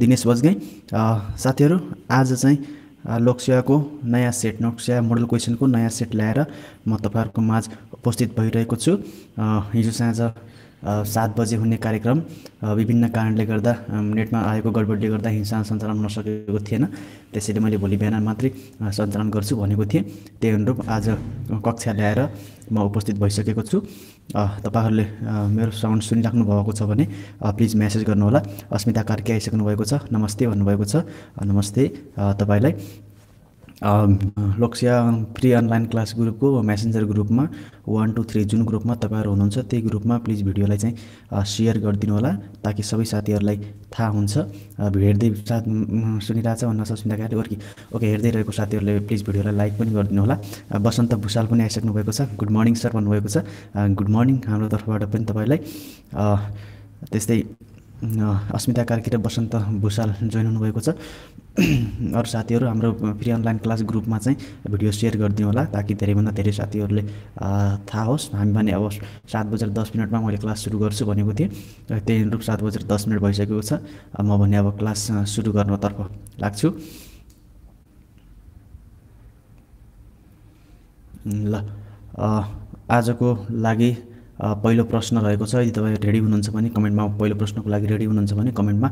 दिनेश बजगै साथीहरू आज चाहिँ लोकसेवाको नयाँ सेट लोकसेवा मोडल क्वेसनको नयाँ सेट ल्याएर म तपाईँहरूको माझ उपस्थित भइरहेको छु हिजो साँझ सात बजे हुने कार्यक्रम विभिन्न कारणले गर्दा नेटमा आएको गडबडले गर्दा हिंसा सञ्चालन नसकेको थिएन त्यसैले मैले भोलि बिहान मात्रै सञ्चालन गर्छु भनेको थिएँ त्यही अनुरूप आज कक्षा ल्याएर म उपस्थित भइसकेको छु तपाईँहरूले मेरो साउन्ड सुनिराख्नु भएको छ भने प्लिज म्यासेज गर्नुहोला अस्मिता कार्की आइसक्नु भएको छ नमस्ते भन्नुभएको छ नमस्ते तपाईँलाई लक्ष्य प्रि अनलाइन क्लास ग्रुपको मेसेन्जर ग्रुपमा वान टू थ्री जुन ग्रुपमा तपाईँहरू हुनुहुन्छ त्यही ग्रुपमा प्लिज भिडियोलाई चाहिँ सेयर गरिदिनु होला ताकि सबै साथीहरूलाई थाहा हुन्छ हेर्दै साथ सुनिरहेछ भन्न सुन्दाखेरि अर्की ओके हेर्दै रहेको साथीहरूले प्लिज भिडियोलाई लाइक पनि गरिदिनु होला बसन्त भुषाल पनि आइसक्नु भएको छ गुड मर्निङ सर भन्नुभएको छ गुड मर्निङ हाम्रो तर्फबाट पनि तपाईँलाई त्यस्तै अस्मिता कार्की र बसन्त भूषाल जोइन हुनुभएको छ अरू साथीहरू हाम्रो फ्री अनलाइन क्लास ग्रुपमा चाहिँ भिडियो सेयर गरिदिउँ होला ताकि धेरैभन्दा धेरै साथीहरूले थाहा होस् हामी भने अब सात बजेर दस मिनटमा मैले क्लास सुरु गर्छु भनेको थिएँ र त्यही अनुरूप सात बजेर दस मिनट भइसकेको छ म भने अब क्लास सुरु गर्नतर्फ लाग्छु ल आजको लागि पहिलो प्रश्न रहेको छ यदि तपाईँ रेडी हुनुहुन्छ भने कमेन्टमा पहिलो प्रश्नको लागि रेडी हुनुहुन्छ भने कमेन्टमा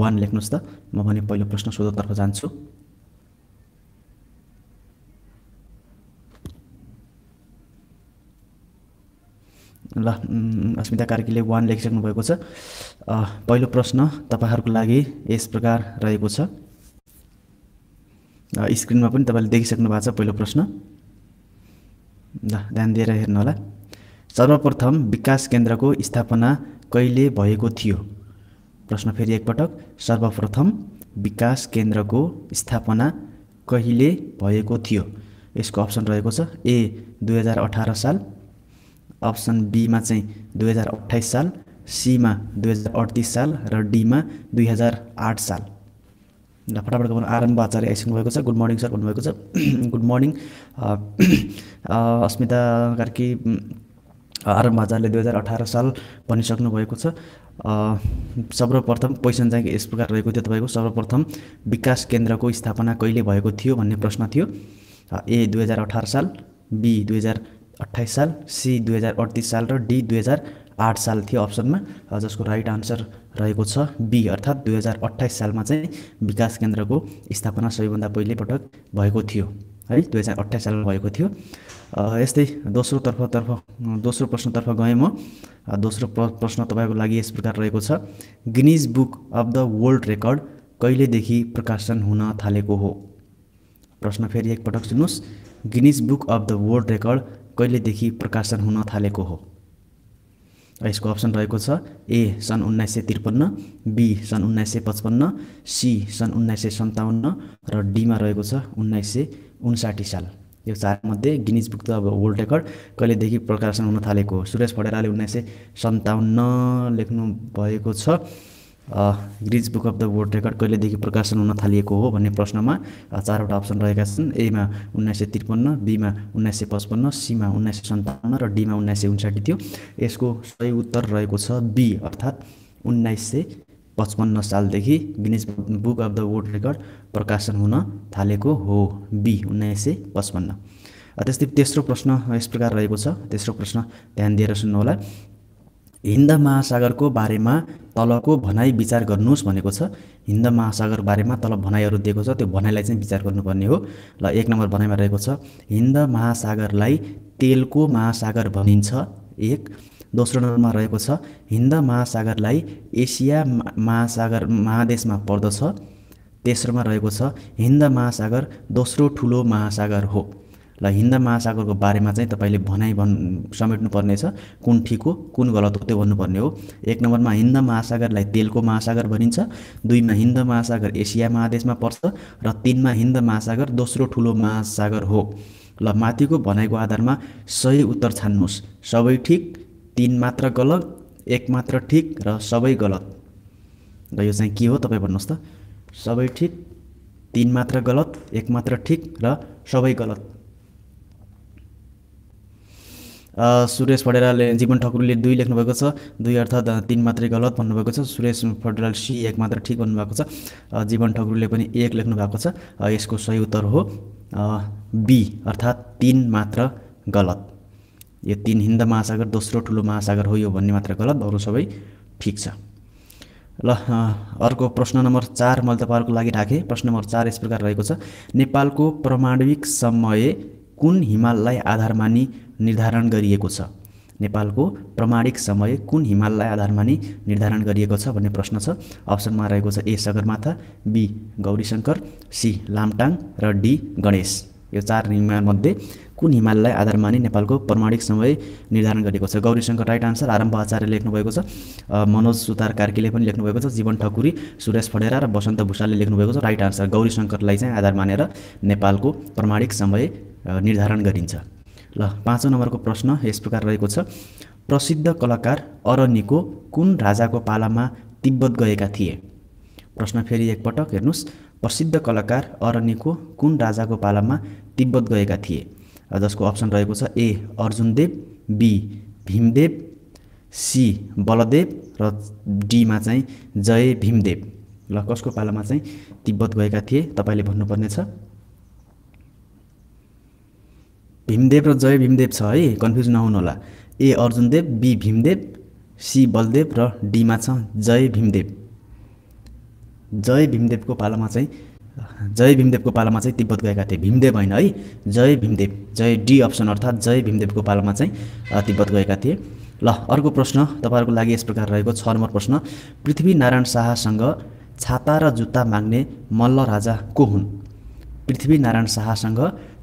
वान लेख्नुहोस् त म भने पहिलो प्रश्न सोधोतर्फ जान्छु ल अस्मिता कार्कीले वान लेखिसक्नु भएको छ पहिलो प्रश्न तपाईँहरूको लागि यस प्रकार रहेको छ स्क्रिनमा पनि तपाईँले देखिसक्नु भएको छ पहिलो प्रश्न ल ध्यान दिएर हेर्नुहोला सर्वप्रथम विकास केन्द्रको स्थापना कहिले भएको थियो प्रश्न फेरि एकपटक सर्वप्रथम विकास केन्द्रको स्थापना कहिले भएको थियो यसको अप्सन रहेको छ ए दुई हजार अठार साल अप्सन बीमा चाहिँ दुई हजार अठाइस साल सीमा दुई हजार अडतिस साल र डीमा दुई हजार आठ साल ल फटाफट गर्नु आरम्भ आचार्य आइसक्नु भएको छ गुड मर्निङ सर भन्नुभएको छ गुड मर्निङ अस्मिता कार्की आरम हजारले दुई हजार अठार साल भनिसक्नु भएको छ सर्वप्रथम क्वेसन चाहिँ यस प्रकार रहेको थियो तपाईँको सर्वप्रथम विकास केन्द्रको स्थापना कहिले भएको थियो भन्ने प्रश्न थियो ए दुई हजार अठार साल बी दुई हजार अट्ठाइस साल सी दुई हजार अडतिस साल र डी दुई हजार आठ साल थियो अप्सनमा जसको राइट आन्सर रहेको छ बी अर्थात् दुई हजार अट्ठाइस सालमा चाहिँ विकास केन्द्रको स्थापना सबैभन्दा पहिले पटक भएको थियो है दुई हजार अट्ठाइस सालमा भएको थियो यस्तै दोस्रोतर्फतर्फ दोस्रो प्रश्नतर्फ गएँ म दोस्रो प्रश्न तपाईँको लागि यस प्रकार रहेको छ Guinness book of the world record कहिलेदेखि प्रकाशन हुन थालेको हो प्रश्न फेरि एकपटक सुन्नुहोस् Guinness book of the world record कहिलेदेखि प्रकाशन हुन थालेको हो यसको अप्सन रहेको छ ए सन् उन्नाइस सय त्रिपन्न बी सन् उन्नाइस सय पचपन्न सी सन् उन्नाइस सय सन्ताउन्न र डीमा रहेको छ उन्नाइस सय उन्साठी साल यो चारमध्ये गिनिज बुक त अब वर्ल्ड रेकर्ड कहिलेदेखि प्रकाशन हुन थालेको सुरेश फडेराले उन्नाइस सय सन्ताउन्न लेख्नु भएको छ Guinness book of the world record कहिलेदेखि प्रकाशन हुन थालिएको हो भन्ने प्रश्नमा चारवटा अप्सन रहेका छन् एमा उन्नाइस सय त्रिपन्न बीमा उन्नाइस सय पचपन्न सीमा उन्नाइस सय सन्ताउन्न र डीमा उन्नाइस सय उन्साठी थियो यसको सही उत्तर रहेको छ बी अर्थात् उन्नाइस सय पचपन्न सालदेखि Guinness book of the world record प्रकाशन हुन थालेको हो बी उन्नाइस सय पचपन्न त्यस्तै तेस्रो प्रश्न यस प्रकार रहेको छ तेस्रो प्रश्न ध्यान दिएर सुन्नुहोला हिन्द महासागरको बारेमा तलको भनाइ विचार गर्नुहोस् भनेको छ हिन्द महासागर बारेमा तल भनाइहरू दिएको छ त्यो भनाइलाई चाहिँ विचार गर्नुपर्ने हो र एक नम्बर भनाइमा रहेको छ हिन्द महासागरलाई तेलको महासागर भनिन्छ एक दोस्रो नम्बरमा रहेको छ हिन्द महासागरलाई एसिया महासागर महादेशमा पर्दछ तेस्रोमा रहेको छ हिन्द महासागर दोस्रो ठुलो महासागर हो र हिन्द महासागरको बारेमा चाहिँ तपाईँले भनाइ भन् समेट्नुपर्नेछ कुन ठिक हो कुन गलत हो त्यो भन्नुपर्ने हो एक नम्बरमा हिन्द महासागरलाई तेलको महासागर भनिन्छ दुईमा हिन्द महासागर एसिया महादेशमा पर्छ र तिनमा हिन्द महासागर दोस्रो ठुलो महासागर हो ल माथिको भनाइको आधारमा सही उत्तर छान्नुहोस् सबै ठिक तिन मात्र गलत एक मात्र ठिक र सबै गलत र यो चाहिँ के हो तपाईँ भन्नुहोस् त सबै ठिक तिन मात्र गलत एक मात्र ठिक र सबै गलत सुरेश फडेराले जीवन ठकुरीले दुई लेख्नुभएको छ दुई अर्थात् तिन मात्रै गलत भन्नुभएको छ सुरेश फडेराले सी एक मात्र ठिक भन्नुभएको छ जीवन ठकुरीले पनि एक लेख्नु भएको छ यसको सही उत्तर हो बी अर्थात् तिन मात्र गलत यो तिन हिन्द महासागर दोस्रो ठुलो महासागर हो यो भन्ने मात्र गलत अरू सबै ठिक छ ल अर्को प्रश्न नम्बर चार मैले तपाईँहरूको लागि राखेँ प्रश्न नम्बर चार यस प्रकार रहेको छ नेपालको प्रमाणविक समय कुन हिमाललाई आधार मानि निर्धारण गरिएको छ नेपालको प्रमाणिक समय कुन हिमाललाई आधार मानि निर्धारण गरिएको छ भन्ने प्रश्न छ अप्सनमा रहेको छ A Sagarmatha B Gaurishankar C Langtang र डी गणेश यो चार हिमालमध्ये कुन हिमाललाई आधार माने नेपालको प्रमाणिक समय निर्धारण गरेको छ गौरी शङ्कर राइट आन्सर आरम्भ आचार्य लेख्नुभएको छ मनोज सुतार कार्कीले पनि लेख्नुभएको छ जीवन ठकुरी सुरेश फडेरा र बसन्त भूषालले लेख्नुभएको छ राइट आन्सर गौरी शङ्करलाई चाहिँ आधार मानेर नेपालको प्रमाणिक समय निर्धारण गरिन्छ ल पाँचौँ नम्बरको प्रश्न यस प्रकार रहेको छ प्रसिद्ध कलाकार अरनिको कुन राजाको पालामा तिब्बत गएका थिए प्रश्न फेरि एकपटक हेर्नुहोस् प्रसिद्ध कलाकार अरनिको कुन राजाको पालामा तिब्बत गएका थिए जसको अप्सन रहेको छ A Arjundev B Bhimdev C Baldev र डीमा चाहिँ जय भीमदेव ल कसको पालामा चाहिँ तिब्बत गएका थिए तपाईँले भन्नुपर्नेछ भीमदेव र जय भीमदेव छ है कन्फ्युज नहुनुहोला A Arjundev B Bhimdev C Baldev र डीमा छ जय भीमदेव जय भीमदेवको पालामा चाहिँ जय भीमदेवको पालामा चाहिँ तिब्बत गएका थिए भीमदेव होइन है जय भीमदेव जय डी अप्सन अर्थात् जय भीमदेवको पालामा चाहिँ तिब्बत गएका थिए ल अर्को प्रश्न तपाईँहरूको लागि यस प्रकार रहेको छ नम्बर प्रश्न पृथ्वीनारायण शाहसँग छाता र जुत्ता माग्ने मल्ल राजा को हुन् पृथ्वीनारायण शाहसँग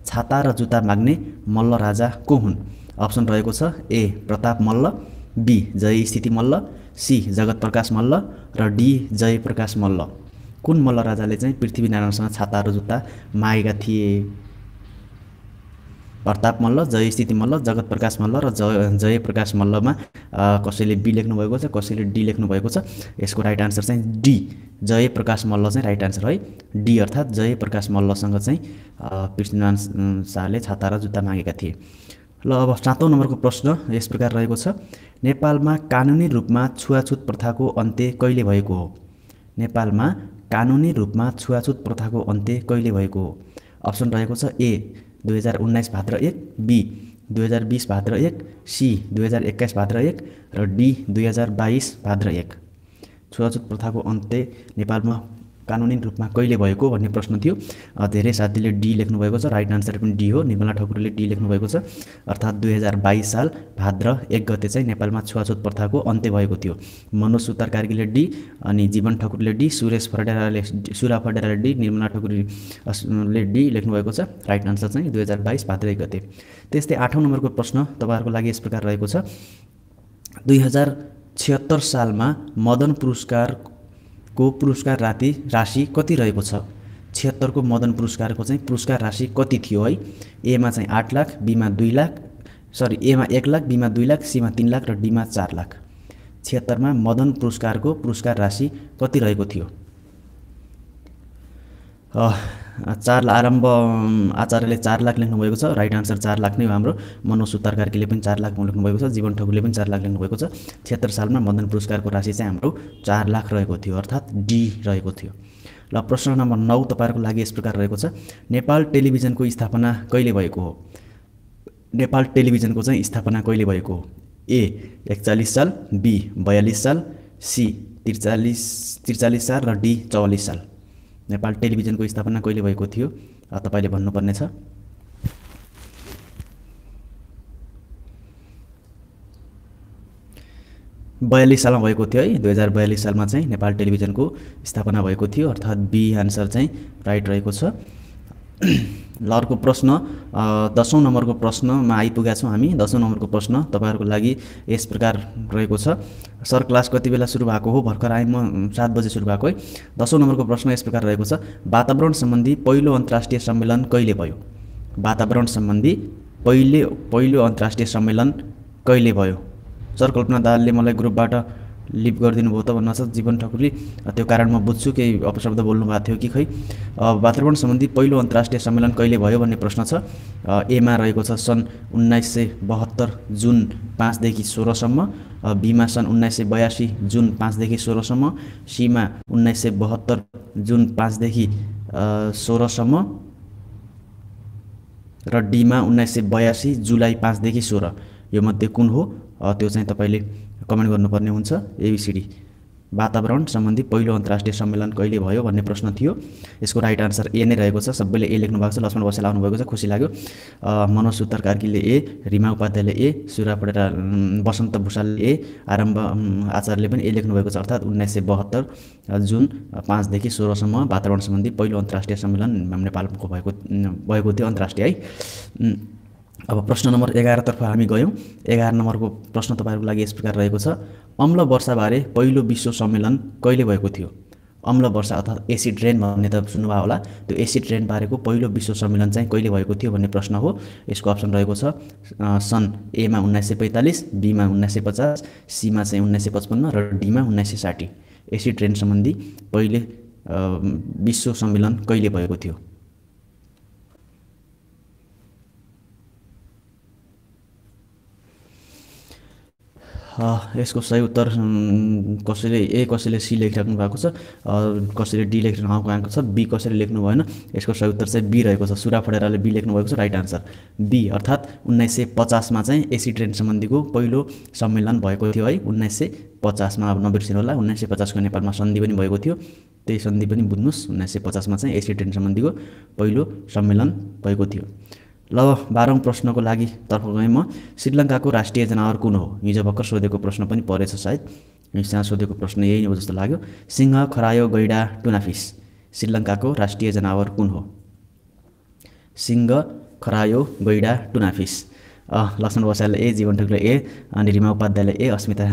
छाता र जुत्ता माग्ने मल्ल राजा को हुन् अप्सन रहेको छ A Pratap Malla B Jaya Sthiti Malla C Jagat Prakash Malla र डी जय प्रकाश मल्ल कुन मल्ल राजाले चाहिँ पृथ्वीनारायणसँग छाता र जुत्ता मागेका थिए प्रताप मल्ल जयस्थिति मल्ल जगत प्रकाश मल्ल र जय जय प्रकाश मल्लमा कसैले बी लेख्नु भएको छ कसैले डी लेख्नु भएको छ यसको राइट आन्सर चाहिँ डी जय प्रकाश मल्ल चाहिँ राइट आन्सर है डी अर्थात् जय प्रकाश मल्लसँग चाहिँ पृथ्वीनारायण शाहले छाता र जुत्ता मागेका थिए ल अब सातौँ नम्बरको प्रश्न यस प्रकार रहेको छ नेपालमा कानुनी रूपमा छुवाछुत प्रथाको अन्त्य कहिले भएको हो नेपालमा कानुनी रूपमा छुवाछुत प्रथाको अन्त्य कहिले भएको हो अप्सन रहेको छ ए दुई हजार उन्नाइस भाद्र एक बी दुई हजार बिस भाद्र एक सी दुई हजार एक्काइस भाद्र एक र डी दुई हजार बाइस भाद्र एक छुवाछुत प्रथाको अन्त्य नेपालमा कानुनी रूपमा कहिले भएको भन्ने प्रश्न थियो धेरै साथीले डी लेख्नुभएको छ राइट आन्सर पनि डी हो निर्मला ठकुरले डी लेख्नुभएको छ अर्थात् दुई हजार बाइस साल भाद्र एक गते चाहिँ नेपालमा छुवाछुत प्रथाको अन्त्य भएको थियो मनोज सुतार कार्कीले डी अनि जीवन ठकुरले डी सुरेश फडेराले सुरा फडेराले डी निर्मला ठकुरीले डी लेख्नुभएको छ राइट आन्सर चाहिँ दुई हजार बाइस भाद्र एक गते त्यस्तै आठौँ नम्बरको प्रश्न तपाईँहरूको लागि यस प्रकार रहेको छ दुई हजार छिहत्तर सालमा मदन पुरस्कार को पुरस्कार राति राशि कति रहेको छ छिहत्तरको मदन पुरस्कारको चाहिँ पुरस्कार राशि कति थियो है एमा चाहिँ आठ लाख बीमा दुई लाख सरी एमा एक लाख बीमा दुई लाख सीमा तिन लाख र डीमा चार लाख छिहत्तरमा मदन पुरस्कारको पुरस्कार राशि कति रहेको थियो चार आरम्भ आचार्यले चार लाख लेख्नुभएको छ राइट आन्सर चार लाख नै हो हाम्रो मनोज सुतार कार्कीले पनि चार लाख लेख्नुभएको छ जीवन ठकुरले पनि चार लाख लेख्नुभएको छ छिहत्तर सालमा मदन पुरस्कारको राशि चाहिँ हाम्रो चार लाख रहेको थियो अर्थात् डी रहेको थियो र प्रश्न नम्बर नौ तपाईँहरूको लागि यस प्रकार रहेको छ नेपाल टेलिभिजनको स्थापना कहिले भएको हो नेपाल टेलिभिजनको चाहिँ स्थापना कहिले भएको हो ए एकचालिस साल बी बयालिस साल सी त्रिचालिस त्रिचालिस साल र डी चौवालिस साल नेपाल टेलिभिजनको स्थापना कहिले भएको थियो तपाईँले भन्नुपर्नेछ बयालिस सालमा भएको थियो है दुई हजार बयालिस सालमा चाहिँ नेपाल टेलिभिजनको स्थापना भएको थियो अर्थात् बी आन्सर चाहिँ राइट रहेको छ ल अर्को प्रश्न दसौँ नम्बरको प्रश्नमा आइपुगेका छौँ हामी दसौँ नम्बरको प्रश्न तपाईँहरूको लागि यस प्रकार रहेको छ सर क्लास कति बेला सुरु भएको हो भर्खर आएँ म सात बजे सुरु भएको है दसौँ नम्बरको प्रश्न यस प्रकार रहेको छ वातावरण सम्बन्धी पहिलो अन्तर्राष्ट्रिय सम्मेलन कहिले भयो वातावरण सम्बन्धी पहिले पहिलो अन्तर्राष्ट्रिय सम्मेलन कहिले भयो सर कल्पना दालले मलाई ग्रुपबाट लिभ गरिदिनु भयो त छ जीवन ठकुरी त्यो कारण म बुझ्छु केही अपशब्द बोल्नु भएको थियो कि खै वातावरण सम्बन्धी पहिलो अन्तर्राष्ट्रिय सम्मेलन कहिले भयो भन्ने प्रश्न छ एमा रहेको छ सन् उन्नाइस सय बहत्तर जुन पाँचदेखि सोह्रसम्म बीमा सन् उन्नाइस सय बयासी जुन पाँचदेखि सोह्रसम्म सीमा उन्नाइस सय बहत्तर जुन पाँचदेखि सोह्रसम्म र डीमा उन्नाइस सय बयासी जुलाई पाँचदेखि सोह्र यो मध्ये कुन हो त्यो चाहिँ तपाईँले कमेन्ट गर्नुपर्ने हुन्छ एबिसिडी वातावरण सम्बन्धी पहिलो अन्तर्राष्ट्रिय सम्मेलन कहिले भयो भन्ने प्रश्न थियो यसको राइट आन्सर ए नै रहेको छ सबैले ए लेख्नु भएको छ लक्ष्मण बसेल आउनुभएको छ खुसी लाग्यो मनोज सुत्तर कार्कीले ए रिमा उपाध्यायले ए सुरा पटेर वसन्त भूषालले ए आरम्भ आचार्यले पनि ए लेख्नुभएको छ अर्थात् उन्नाइस सय बहत्तर जुन पाँचदेखि सोह्रसम्म वातावरण सम्बन्धी पहिलो अन्तर्राष्ट्रिय सम्मेलन नेपालको भएको भएको थियो अन्तर्राष्ट्रिय है अब प्रश्न नम्बर एघारतर्फ हामी गयौँ एघार नम्बरको प्रश्न तपाईँहरूको लागि यस प्रकार रहेको छ अम्ल वर्षाबारे पहिलो विश्व सम्मेलन कहिले भएको थियो अम्ल वर्षा अर्थात् एसिड रेन भन्ने त सुन्नुभयो होला त्यो एसिड रेन बारेको पहिलो विश्व सम्मेलन चाहिँ कहिले भएको थियो भन्ने प्रश्न हो यसको अप्सन रहेको छ सन् एमा उन्नाइस सय पैँतालिस बीमा उन्नाइस सय पचास सीमा चाहिँ उन्नाइस सय पचपन्न र डीमा उन्नाइस सय साठी एसिड रेन सम्बन्धी पहिले विश्व सम्मेलन कहिले भएको थियो यसको सही उत्तर कसैले ए कसैले सी लेखिराख्नु भएको छ कसैले डी लेखिराख्नु आएको छ बी कसैले लेख्नु भएन यसको सही उत्तर चाहिँ बी रहेको छ सुरा फडेराले बी लेख्नु भएको छ राइट आन्सर बी अर्थात् उन्नाइस सय पचासमा चाहिँ एसी ट्रेन सम्बन्धीको पहिलो सम्मेलन भएको थियो है उन्नाइस सय पचासमा अब नबिर्सिनु होला उन्नाइस सय पचासको नेपालमा सन्धि पनि भएको थियो त्यही सन्धि पनि बुझ्नुहोस् उन्नाइस सय पचासमा चाहिँ एसी ट्रेन सम्बन्धीको पहिलो सम्मेलन भएको थियो ल बाह्रौँ प्रश्नको लागि तर्फ गएँ म श्रीलङ्काको राष्ट्रिय जनावर कुन हो हिजो भर्खर सोधेको प्रश्न पनि परेछ सायद त्यहाँ सोधेको प्रश्न यही नै हो जस्तो लाग्यो सिंह खरायो गैडा टुनाफिस श्रीलङ्काको राष्ट्रिय जनावर कुन हो सिंह खरायो गैडा टुनाफिस लक्ष्मण बसाललाई ए जीवन ठुक्लो ए अनि रिमा उपाध्यायलाई ए अस्मिता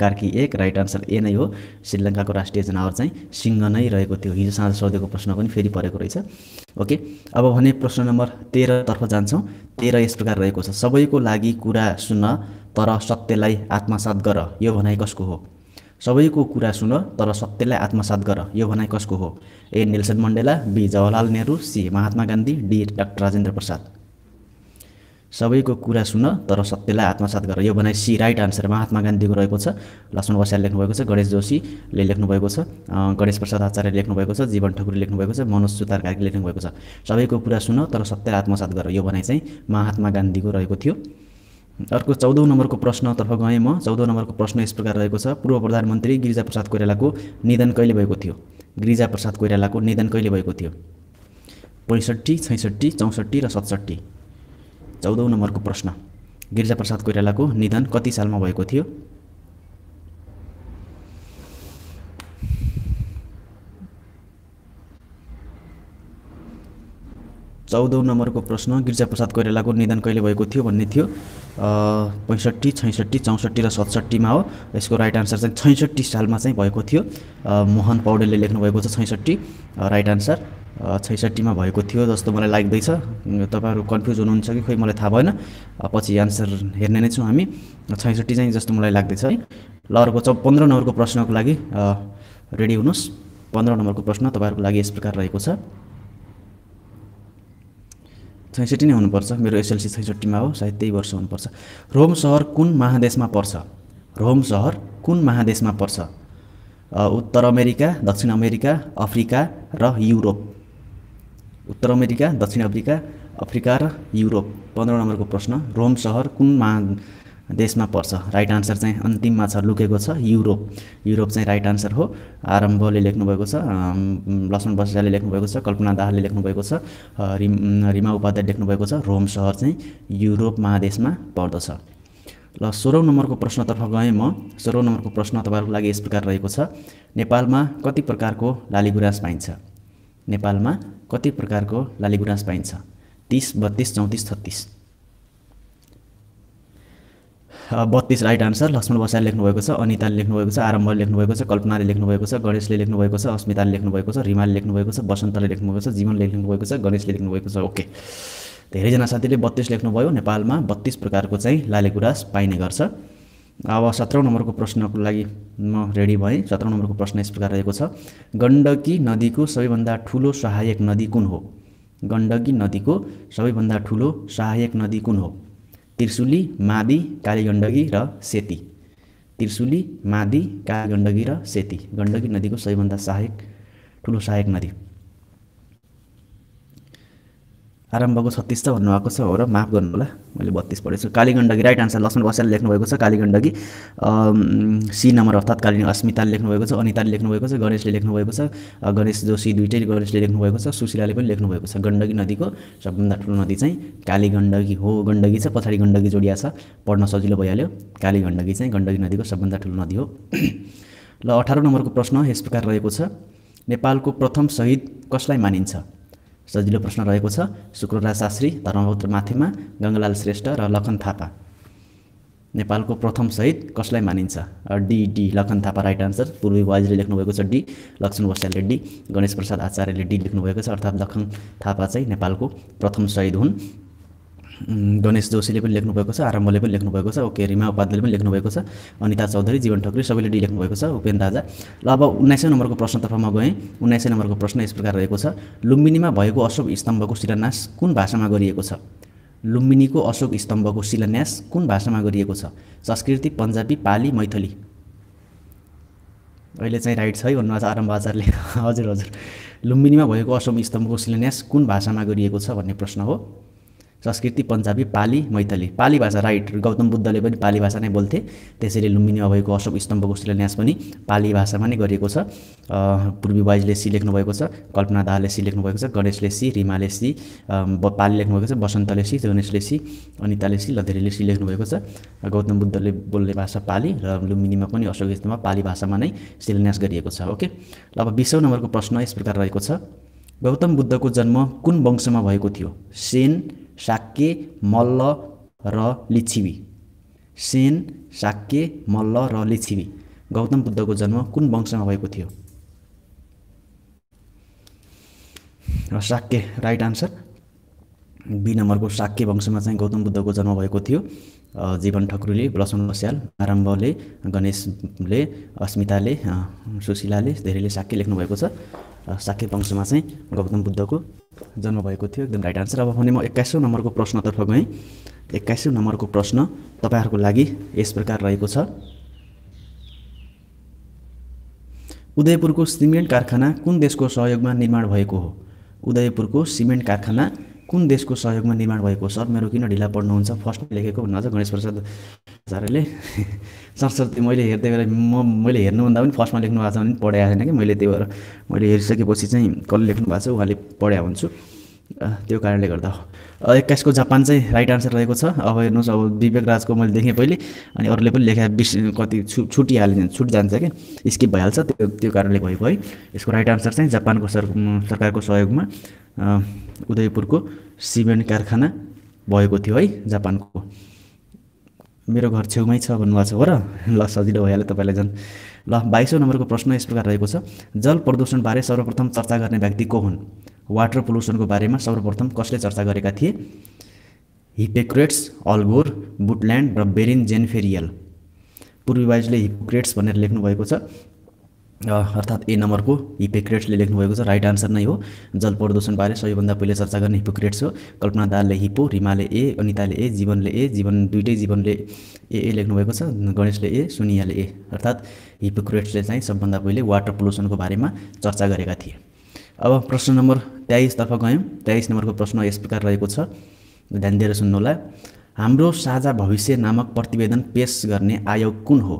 कार्की एक राइट आन्सर ए नै हो श्रीलङ्काको राष्ट्रिय जनावर चाहिँ सिंह नै रहेको थियो हिजो साँझ सोधेको प्रश्न पनि फेरि परेको रहेछ ओके अब भने प्रश्न नम्बर तेह्रतर्फ जान्छौँ तेह्र यस प्रकार रहेको छ सबैको लागि कुरा सुन्न तर सत्यलाई आत्मसात गर यो भनाइ कसको हो सबैको कुरा सुन तर सत्यलाई आत्मसात गर यो भनाइ कसको हो A Nelson Mandela B Jawaharlal Nehru C Mahatma Gandhi D doctor Rajendra Prasad सबैको कुरा सुन तर सत्यलाई आत्मसात गर यो भनाइ सी राइट आन्सर महात्मा गान्धीको रहेको छ लक्ष्मण बस्याल लेख्नुभएको छ गणेश जोशीले लेख्नुभएको छ गणेश प्रसाद आचार्य लेख्नुभएको छ जीवन ठकुरी लेख्नुभएको छ मनोज सुतार कार्कीले लेख्नुभएको छ सबैको कुरा सुन तर सत्यलाई आत्मसात गर यो भनाइ चाहिँ महात्मा गान्धीको रहेको थियो अर्को चौधौँ नम्बरको प्रश्नतर्फ गएँ म चौधौँ नम्बरको प्रश्न यस प्रकार रहेको छ पूर्व प्रधानमन्त्री गिरिजाप्रसाद कोइरालाको निधन कहिले भएको थियो गिरिजाप्रसाद कोइरालाको निधन कहिले भएको थियो पैँसठी छैसठी चौसठी र सतसट्ठी चौधौँ नम्बरको प्रश्न गिरिजाप्रसाद कोइरालाको निधन कति सालमा भएको थियो चौधौँ नम्बरको प्रश्न गिरिजाप्रसाद कोइरालाको निधन कहिले भएको थियो भन्ने थियो पैँसठी छैसठी चौसठी र सतसट्ठीमा हो यसको राइट आन्सर चाहिँ छैसठी सालमा चाहिँ भएको थियो मोहन पौडेलले लेख्नुभएको छ छैसठी राइट आन्सर छैसठीमा भएको थियो जस्तो मलाई लाग्दैछ तपाईँहरू कन्फ्युज हुनुहुन्छ कि खोइ मलाई थाहा भएन पछि आन्सर हेर्ने नै छौँ हामी छैसठी चाहिँ जस्तो मलाई लाग्दैछ है ल अर्को चौ पन्ध्र नम्बरको प्रश्नको लागि रेडी हुनुहोस् पन्ध्र नम्बरको प्रश्न तपाईँहरूको लागि यस प्रकार रहेको छ छैसठी नै हुनुपर्छ मेरो एसएलसी छैसठीमा हो सायद त्यही वर्ष हुनुपर्छ रोम सहर कुन महादेशमा पर्छ रोम सहर कुन महादेशमा पर्छ उत्तर अमेरिका दक्षिण अमेरिका अफ्रिका र युरोप उत्तर अमेरिका दक्षिण अफ्रिका अफ्रिका र युरोप पन्ध्र नम्बरको प्रश्न रोम सहर कुन महा देशमा पर्छ राइट आन्सर चाहिँ अन्तिममा छ लुकेको छ युरोप युरोप चाहिँ राइट आन्सर हो आरम्भले लेख्नुभएको छ लक्ष्मण बसेजाले लेख्नुभएको छ कल्पना दाहालले लेख्नुभएको छ रिम रिमा उपाध्याय लेख्नुभएको छ रोम सहर चाहिँ युरोप महादेशमा पर्दछ ल सोह्रौँ नम्बरको प्रश्नतर्फ गएँ म सोह्रौँ नम्बरको प्रश्न तपाईँहरूको लागि यस प्रकार रहेको छ नेपालमा कति प्रकारको लालीगुराँस पाइन्छ नेपालमा कति प्रकारको लालीगुराँस पाइन्छ तिस बत्तिस चौतिस छत्तिस बत्तिस राइट आन्सर लक्ष्मण बसाले लेख्नुभएको छ अनिताले लेख्नुभएको छ आरम्भले लेख्नुभएको छ कल्पनाले लेख्नुभएको छ गणेशले लेख्नुभएको छ अस्मिताले लेख्नुभएको छ रिमाले लेख्नुभएको छ वसन्तले लेख्नुभएको छ जीवनले लेख्नुभएको छ गणेशले लेख्नुभएको छ ओके धेरैजना साथीले बत्तिस लेख्नुभयो नेपालमा बत्तिस प्रकारको चाहिँ लाले गुराँस पाइने गर्छ अब सत्रौँ नम्बरको प्रश्नको लागि म रेडी भएँ सत्र नम्बरको प्रश्न यस प्रकार रहेको छ गण्डकी नदीको सबैभन्दा ठुलो सहायक नदी कुन हो गण्डकी नदीको सबैभन्दा ठुलो सहायक नदी कुन हो त्रिशुली मादी काली गण्डकी र सेती त्रिशुली मादी काली गण्डकी र सेती गण्डकी नदीको सबैभन्दा सहायक ठुलो सहायक नदी आरम्भको छत्तिस त भन्नुभएको छ हो र माफ गर्नु होला मैले बत्तिस पढेको छु कालीगण्डकी राइट आन्सर लक्ष्मण बसाल लेख्नुभएको छ कालीगण्डकी सी नम्बर अर्थात् काली अस्मिताले लेख्नुभएको छ अनिताले लेख्नुभएको छ गणेशले लेख्नुभएको छ गणेश जोशी दुइटै गणेशले लेख्नुभएको छ सुशीलाले पनि लेख्नुभएको छ गण्डकी नदीको सबभन्दा ठुलो नदी चाहिँ काली गण्डकी हो गण्डकी छ पछाडि गण्डकी जोडिया छ पढ्न सजिलो भइहाल्यो काली गण्डकी चाहिँ गण्डकी नदीको सबभन्दा ठुलो नदी हो ल अठार नम्बरको प्रश्न यस प्रकार रहेको छ नेपालको प्रथम सहिद कसलाई मानिन्छ सजिलो प्रश्न रहेको छ शुक्रराज शास्त्री धर्मपुत्र माथिमा गङ्गालाल श्रेष्ठ र लखन थापा नेपालको प्रथम सहित कसलाई मानिन्छ D D Lakhan Thapa right answer Purbi वाजीले लेख्नुभएको छ डी लक्ष्मण बस्यालले डी गणेश प्रसाद आचार्यले डी लेख्नुभएको छ अर्थात् लखन थापा चाहिँ नेपालको प्रथम सहित हुन् गणेश जोशीले पनि लेख्नुभएको छ आरम्भले पनि लेख्नुभएको छ ओके रिमा उपाध्यायले पनि लेख्नुभएको छ अनिता चौधरी जीवन ठक्री सबैले डी लेख्नुभएको छ उपेन राजा ल अब उन्नाइस सय नम्बरको प्रश्नतर्फ म गएँ उन्नाइस नम्बरको प्रश्न यस प्रकार रहेको छ लुम्बिनीमा भएको अशोक स्तम्भको शिलान्यास कुन भाषामा गरिएको छ लुम्बिनीको अशोक स्तम्भको शिलान्यास कुन भाषामा गरिएको छ संस्कृति पन्जाबी पाली मैथली अहिले चाहिँ राइट छ है भन्नुभएको छ आरम्भ आचार्यले हजुर हजुर लुम्बिनीमा भएको अशोक स्तम्भको शिलान्यास कुन भाषामा गरिएको छ भन्ने प्रश्न हो संस्कृति पन्जाबी पाली मैथली पाली भाषा राइट गौतम बुद्धले पनि पाली भाषा नै बोल्थे त्यसैले लुम्बिनीमा भएको अशोक स्तम्भको शिलान्यास पनि पाली भाषामा नै गरिएको छ पूर्वी बाइजले सी लेख्नुभएको छ कल्पना दाहालले सी लेख्नुभएको छ गणेशले सी रिमाले सी पाली लेख्नुभएको छ वसन्तले सी गणेशले सी अनिताले सी लधेरीले सी लेख्नुभएको छ गौतम बुद्धले बोल्ने भाषा पाली र लुम्बिनीमा पनि अशोक स्तम्भ पाली भाषामा नै शिलान्यास गरिएको छ ओके ल अब बिसौँ नम्बरको प्रश्न यस प्रकार रहेको छ गौतम बुद्धको जन्म कुन वंशमा भएको थियो सेन शाक्य मल्ल र लिच्छिवी सेन शाक्य मल्ल र लिच्छिवी गौतम बुद्धको जन्म कुन वंशमा भएको थियो र साक्य राइट आन्सर बी नम्बरको साक्य वंशमा चाहिँ गौतम बुद्धको जन्म भएको थियो जीवन ठकुरीले लक्ष्मण बस्याल आरम्भले गणेशले अस्मिताले सुशीलाले धेरैले साक्य लेख्नुभएको छ साक्य वंशमा चाहिँ गौतम बुद्धको जन्म भएको थियो एकदम राइट आन्सर अब भने म एक्काइसौँ नम्बरको प्रश्नतर्फ गएँ एक्काइसौँ नम्बरको प्रश्न तपाईँहरूको लागि यस प्रकार रहेको छ उदयपुरको सिमेन्ट कारखाना कुन देशको सहयोगमा निर्माण भएको हो उदयपुरको सिमेन्ट कारखाना कुन देशको सहयोगमा निर्माण भएको सर मेरो किन ढिला पढ्नुहुन्छ फर्स्ट लेखेको भन्नु आज गणेश प्रसाद आचार्यले सरस्वती मैले हेर्दै बेला म मैले हेर्नुभन्दा पनि फर्स्टमा लेख्नु भएको छ भने पढाएको छैन कि मैले त्यही भएर मैले हेरिसकेपछि चाहिँ कसले लेख्नु भएको छ उहाँले पढाए हुन्छु त्यो कारणले गर्दा एक्काइसको जापान चाहिँ राइट आन्सर रहेको छ अब हेर्नुहोस् अब विवेक राजको मैले देखेँ पहिले अनि अरूले पनि लेखा बिस कति छु छुटिहाल्ने छुट जान्छ कि स्किप भइहाल्छ त्यो त्यो कारणले भएको है यसको राइट आन्सर चाहिँ जापानको सर सरकारको सहयोगमा उदयपुरको सिमेन्ट कारखाना भएको थियो है जापानको मेरो घर छेउमै छ भन्नुभएको छ हो र ल सजिलो भइहाल्यो तपाईँलाई झन् ल बाइसौँ नम्बरको प्रश्न यस प्रकार रहेको छ जल प्रदूषणबारे सर्वप्रथम चर्चा गर्ने व्यक्ति को हुन् वाटर पोल्युसनको बारेमा सर्वप्रथम कसले चर्चा गरेका थिए हिपेक्रेट्स अल्गोर बुटल्यान्ड र बेरिन जेनफेरियल पूर्वी बाइजले हिपोक्रेट्स भनेर लेख्नुभएको छ अर्थात् ए नम्बरको हिपोक्रेट्सले लेख्नुभएको छ राइट आन्सर नै हो जल प्रदूषणबारे सबैभन्दा पहिले चर्चा गर्ने हिपोक्रेट्स हो कल्पना दालले हिपो रिमाले ए अनिताले ए जीवनले ए जीवन दुइटै जीवनले ए ए लेख्नुभएको छ गणेशले ए सुनियाले ए अर्थात् हिपोक्रेट्सले चाहिँ सबभन्दा पहिले वाटर पोल्युसनको बारेमा चर्चा गरेका थिए अब प्रश्न नम्बर तेइसतर्फ गयौँ तेइस नम्बरको प्रश्न यस प्रकार रहेको छ ध्यान दिएर सुन्नुहोला हाम्रो साझा भविष्य नामक प्रतिवेदन पेस गर्ने आयोग कुन हो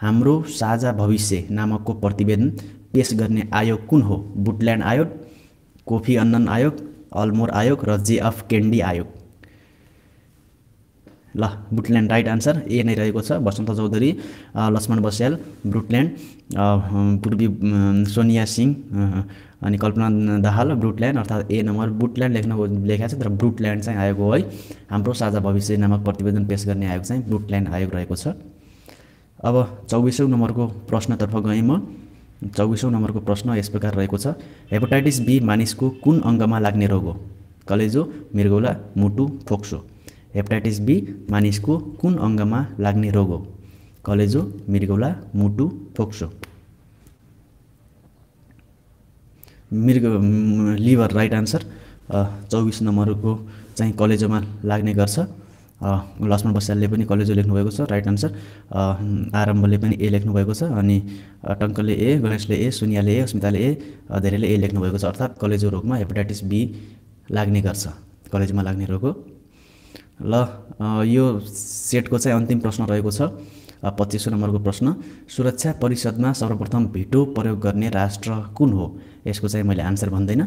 हाम्रो साझा भविष्य नामकको प्रतिवेदन पेस गर्ने आयोग कुन हो बुटल्यान्ड आयोग कोफी अन्नन आयोग अल्मोर आयोग र जे अफ केन्डी आयोग ल बुटल्यान्ड राइट आन्सर ए नै रहेको छ वसन्त चौधरी लक्ष्मण बस्याल ब्रुटल्यान्ड पूर्वी सोनिया सिंह अनि कल्पना दाहाल ब्रुटल्यान्ड अर्थात् ए नम्बर बुटल्यान्ड लेख्न लेखाएको छ तर ब्रुटल्यान्ड चाहिँ आएको है हाम्रो साझा भविष्य नामक प्रतिवेदन पेस गर्ने आयोग चाहिँ ब्रुटल्यान्ड आयोग रहेको छ अब चौबिसौँ नम्बरको प्रश्नतर्फ गएँ म चौबिसौँ नम्बरको प्रश्न यस प्रकार रहेको छ हेपाटाइटिस बी मानिसको कुन अङ्गमा लाग्ने रोग हो कलेजो मृगौला मुटु फोक्सो हेपाटाइटिस बी मानिसको कुन अङ्गमा लाग्ने रोग हो कलेजो मृगौला मुटु फोक्सो मृग लिभर राइट आन्सर चौबिस नम्बरको चाहिँ कलेजोमा लाग्ने गर्छ लक्ष्मण बस्यालले पनि कलेजो लेख्नुभएको छ राइट आन्सर आरम्भले पनि ए लेख्नुभएको छ अनि टङ्कले ए गणेशले ए सुनियाले ए अस्मिताले ए धेरैले ए लेख्नुभएको छ अर्थात् कलेजो रोगमा हेपाटाइटिस बी लाग्ने गर्छ कलेजमा लाग्ने रोग हो ल यो सेटको चाहिँ अन्तिम प्रश्न रहेको छ पच्चिसौँ नम्बरको प्रश्न सुरक्षा परिषदमा सर्वप्रथम भिटो प्रयोग गर्ने राष्ट्र कुन हो यसको चाहिँ मैले आन्सर भन्दैन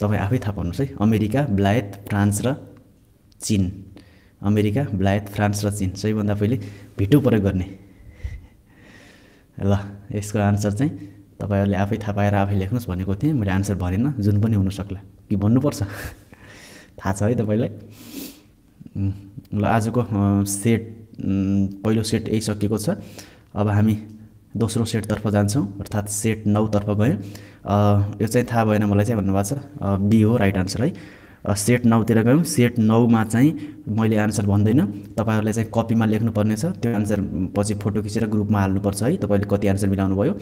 तपाईँ आफै थाहा पाउनुहोस् है अमेरिका ब्लायत फ्रान्स र चिन अमेरिका ब्लायत फ्रान्स र चिन सबैभन्दा पहिले भिटो प्रयोग गर्ने ल यसको आन्सर चाहिँ तपाईँहरूले आफै थाहा पाएर आफै लेख्नुहोस् भनेको थिएँ मैले आन्सर भनेन जुन पनि हुनसक्ला कि भन्नुपर्छ थाहा छ है तपाईँलाई ल आजको सेट पहिलो सेट यही सकिएको छ अब हामी दोस्रो सेटतर्फ जान्छौँ अर्थात् सेट नौतर्फ गयौँ यो चाहिँ थाहा भएन मलाई चाहिँ भन्नुभएको छ बी हो राइट आन्सर है सेट नौतिर गयौँ सेट नौमा चाहिँ मैले आन्सर भन्दैन तपाईँहरूले चाहिँ कपीमा लेख्नुपर्नेछ त्यो आन्सर पछि फोटो खिचेर ग्रुपमा हाल्नुपर्छ है तपाईँले कति आन्सर मिलाउनु भयो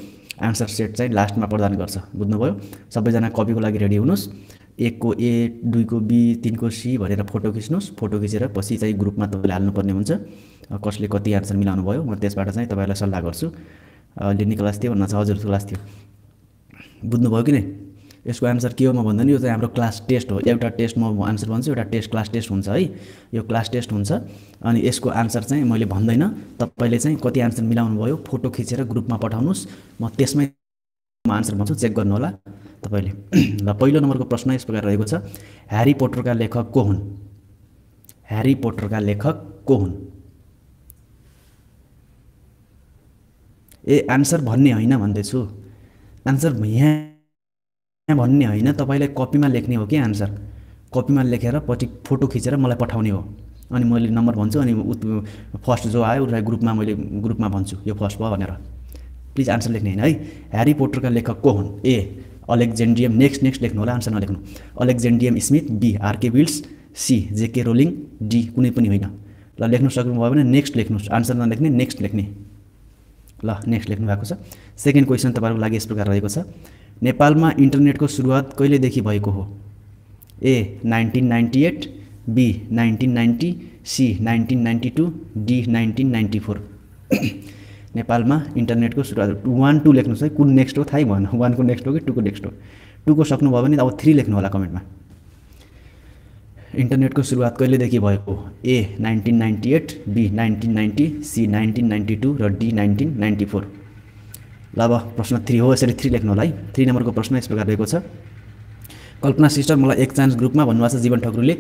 आन्सर सेट चाहिँ लास्टमा प्रदान गर्छ बुझ्नुभयो सबैजना कपीको लागि रेडी हुनुहोस् एकको ए दुईको बी तिनको सी भनेर फोटो खिच्नुहोस् फोटो खिचेर पछि चाहिँ ग्रुपमा तपाईँले हाल्नुपर्ने हुन्छ कसले कति आन्सर मिलाउनु भयो म त्यसबाट चाहिँ तपाईँलाई सल्लाह गर्छु लिने क्लास थियो भन्न छ हजुर क्लास थियो बुझ्नुभयो कि नै यसको आन्सर के हो म भन्दा नि यो चाहिँ हाम्रो क्लास टेस्ट हो एउटा टेस्ट म आन्सर भन्छु एउटा टेस्ट क्लास टेस्ट हुन्छ है यो क्लास टेस्ट हुन्छ अनि यसको आन्सर चाहिँ मैले भन्दैन तपाईँले चाहिँ कति आन्सर मिलाउनु भयो फोटो खिचेर ग्रुपमा पठाउनुहोस् म त्यसमै म आन्सर भन्छु चेक गर्नु होला तपाईँले र पहिलो नम्बरको प्रश्न यस प्रकार रहेको छ ह्यारी पोटरका लेखक को हुन् ह्यारी पोटरका लेखक को हुन् ए आन्सर भन्ने होइन भन्दैछु आन्सर यहाँ भन्ने होइन तपाईँलाई कपीमा लेख्ने हो कि आन्सर कपीमा लेखेर पछि फोटो खिचेर मलाई पठाउने हो अनि मैले नम्बर भन्छु अनि फर्स्ट जो आयो उसलाई ग्रुपमा मैले ग्रुपमा भन्छु यो फर्स्ट भयो भनेर प्लिज आन्सर लेख्ने होइन है ह्यारी पोटरका लेखक को हुन् ए अलेक्जेन्ड्रियम नेक्स्ट नेक्स्ट लेख्नु होला आन्सर नलेख्नु Alexandrium Smith B R K Wills C J K Rowling D कुनै पनि होइन ल लेख्नु सक्नुभयो भने नेक्स्ट लेख्नुहोस् आन्सर नलेख्ने नेक्स्ट लेख्ने ल नेक्स्ट लेख्नु भएको छ सेकेन्ड क्वेसन तपाईँहरूको लागि यस प्रकार रहेको छ नेपालमा इन्टरनेटको सुरुवात कहिलेदेखि भएको हो A nineteen ninety eight B nineteen ninety C nineteen ninety two D nineteen ninety four नेपालमा इन्टरनेटको सुरुवात वान टू लेख्नुहोस् है कुन नेक्स्ट हो थाहै भएन वानको नेक्स्ट हो कि टूको नेक्स्ट हो टूको सक्नुभयो भने अब थ्री लेख्नु होला कमेन्टमा इन्टरनेटको सुरुवात कहिलेदेखि भएको A nineteen ninety eight B nineteen ninety C nineteen ninety two र डी नाइन्टिन नाइन्टी फोर ल अब प्रश्न थ्री हो यसरी थ्री लेख्नु होला है थ्री नम्बरको प्रश्न यस प्रकार रहेको छ कल्पना सिस्टर मलाई एक चान्स ग्रुपमा भन्नुभएको छ जीवन ठकुरीले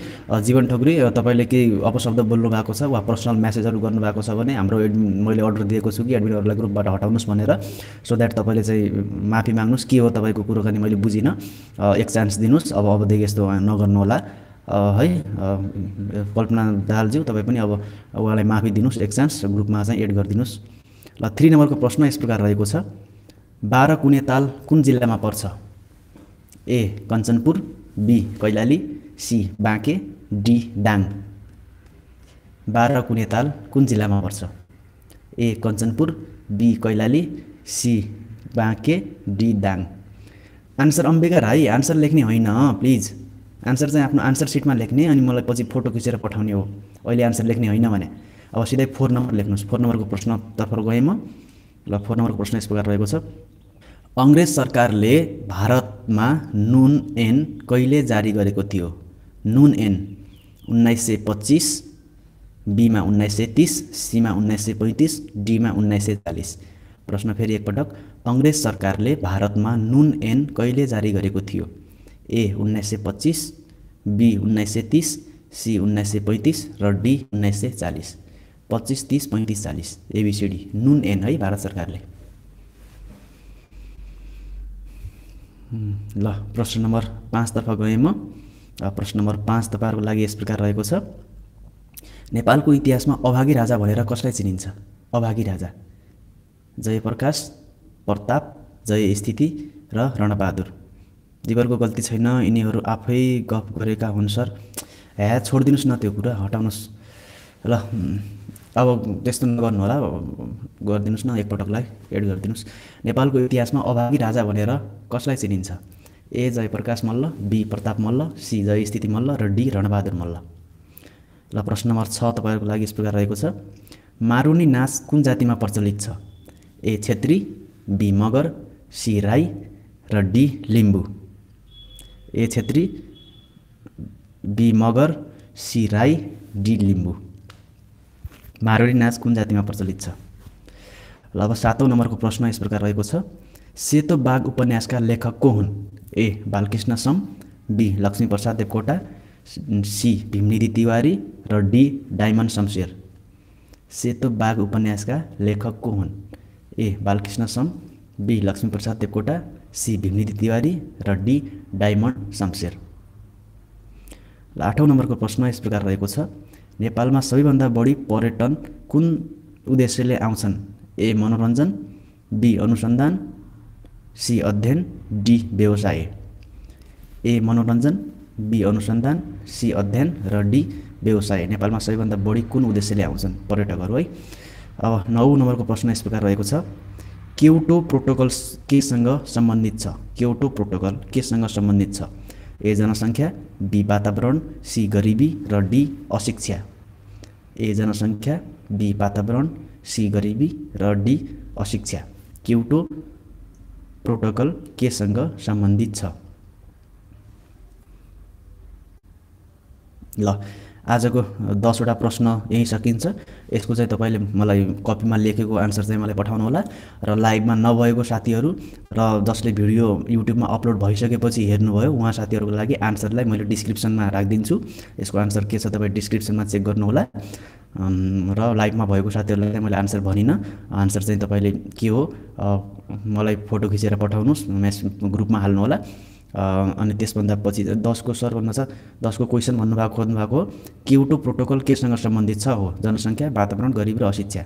जीवन ठकुरी तपाईँले केही अपशब्द बोल्नु भएको छ वा पर्सनल म्यासेजहरू गर्नुभएको छ भने हाम्रो एडमिन मैले अर्डर दिएको छु कि एडमिनहरूलाई ग्रुपबाट हटाउनुहोस् भनेर सो द्याट तपाईँले चाहिँ माफी माग्नुहोस् के हो तपाईँको कुरोकानी मैले बुझिनँ एक चान्स दिनुहोस् अब अबदेखि यस्तो नगर्नु होला है कल्पना दालज्यू तपाईँ पनि अब उहाँलाई माफी दिनुहोस् एक चान्स ग्रुपमा चाहिँ एड गरिदिनुहोस् ल थ्री नम्बरको प्रश्न यस प्रकार रहेको छ बाह्र कुने ताल कुन जिल्लामा पर्छ A Kanchanpur B Kailali C Banke D Dang बाह्र कुने ताल कुन जिल्लामा पर्छ A Kanchanpur B Kailali C Banke D Dang answer Ambika Rai answer लेख्ने होइन प्लिज आन्सर चाहिँ आफ्नो आन्सर सिटमा लेख्ने अनि मलाई पछि फोटो खिचेर पठाउने हो अहिले आन्सर लेख्ने होइन भने अब सिधै फोर नम्बर लेख्नुहोस् फोर नम्बरको प्रश्नतर्फ गएँ म ल फोर नम्बरको प्रश्न यस प्रकार रहेको छ अङ्ग्रेज सरकारले भारतमा नुन एन कहिले जारी गरेको थियो नुन एन उन्नाइस सय पच्चिस बीमा उन्नाइस सय तिस सीमा उन्नाइस सय पैँतिस डीमा उन्नाइस सय चालिस प्रश्न फेरि एकपटक अङ्ग्रेज सरकारले भारतमा नुन एन कहिले जारी गरेको थियो ए उन्नाइस सय पच्चिस बी उन्नाइस सय तिस सी उन्नाइस सय पैँतिस र डी उन्नाइस सय चालिस पच्चिस तिस पैँतिस चालिस एबिसिडी नुन एन है भारत सरकारले ल प्रश्न नम्बर पाँचतर्फ गएँ म प्रश्न नम्बर पाँच तपाईँहरूको लागि यस प्रकार रहेको छ नेपालको इतिहासमा अभागी राजा भनेर कसलाई चिनिन्छ अभागी राजा जयप्रकाश प्रताप जय स्थिति र रणबहादुर जीवनको गल्ती छैन यिनीहरू आफै गफ गरेका हुन् सर ह्या छोडिदिनुहोस् न त्यो कुरा हटाउनुहोस् ल अब त्यस्तो नगर्नु होला गरिदिनुहोस् न एकपटकलाई एड गरिदिनुहोस् नेपालको इतिहासमा अभागी राजा भनेर कसलाई चिनिन्छ A Jayaprakash Malla B Pratap Malla C Jayasthiti Malla र डी रणबहादुर मल्ल ल प्रश्न नम्बर छ तपाईँहरूको लागि यस प्रकार रहेको छ मारुनी नाच कुन जातिमा प्रचलित छ A Chhetri B Magar C Rai र D Limbu A Chhetri B Magar C Rai D Limbu Marwari नाच कुन जातिमा प्रचलित छ ल अब सातौँ नम्बरको प्रश्न यस प्रकार रहेको छ सेतो बाघ उपन्यासका लेखक को हुन् A Balkrishna Sama B Laxmiprasad Devkota C Bhimnidhi Tiwari र डी डायमन्ड शमशेर सेतो बाघ उपन्यासका लेखक को हुन् A Balkrishna Sama B Laxmiprasad Devkota C Bhimnidhi Tiwari र डी डायमन्ड शमशेर आठौँ नम्बरको प्रश्न यस प्रकार रहेको छ नेपालमा सबैभन्दा बढी पर्यटन कुन उद्देश्यले आउँछन् ए मनोरञ्जन बी अनुसन्धान सी अध्ययन डी व्यवसाय ए मनोरञ्जन बी अनुसन्धान सी अध्ययन र डी व्यवसाय नेपालमा सबैभन्दा बढी कुन उद्देश्यले आउँछन् पर्यटकहरू है अब नौ नम्बरको प्रश्न यस प्रकार रहेको छ क्योटो प्रोटोकल केसँग सम्बन्धित छ क्योटो प्रोटोकल केसँग सम्बन्धित छ ए जनसङ्ख्या बी वातावरण सी गरिबी र डी अशिक्षा ए जनसङ्ख्या बी वातावरण सी गरिबी र डी अशिक्षा क्युटो प्रोटोकल केसँग सम्बन्धित छ ल आजको दसवटा प्रश्न यहीँ सकिन्छ यसको चाहिँ तपाईँले मलाई कपीमा लेखेको आन्सर चाहिँ मलाई पठाउनु होला र लाइभमा नभएको साथीहरू र जसले भिडियो युट्युबमा अपलोड भइसकेपछि हेर्नुभयो उहाँ साथीहरूको लागि आन्सरलाई मैले डिस्क्रिप्सनमा राखिदिन्छु यसको आन्सर के छ तपाईँ डिस्क्रिप्सनमा चेक गर्नुहोला र लाइभमा भएको साथीहरूलाई मैले आन्सर भनिनँ आन्सर चाहिँ तपाईँले के हो मलाई फोटो खिचेर पठाउनुहोस् म्यास ग्रुपमा हाल्नुहोला अनि त्यसभन्दा पछि दसको सर भन्नु छ दसको क्वेसन भन्नुभएको खोज्नुभएको क्युटो प्रोटोकल केसँग सम्बन्धित छ हो जनसङ्ख्या वातावरण गरिब र अशिक्षा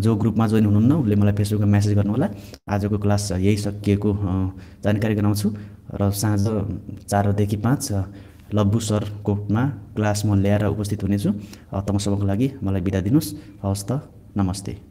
जो ग्रुपमा जोइन हुनुहुन्न उसले मलाई फेसबुकमा मेसेज गर्नुहोला आजको क्लास यही सकिएको जानकारी गराउँछु र साँझ चारदेखि पाँच लब्बु सरकोमा क्लास म ल्याएर उपस्थित हुनेछु सबको लागि मलाई बिदा दिनुहोस् हवस् त नमस्ते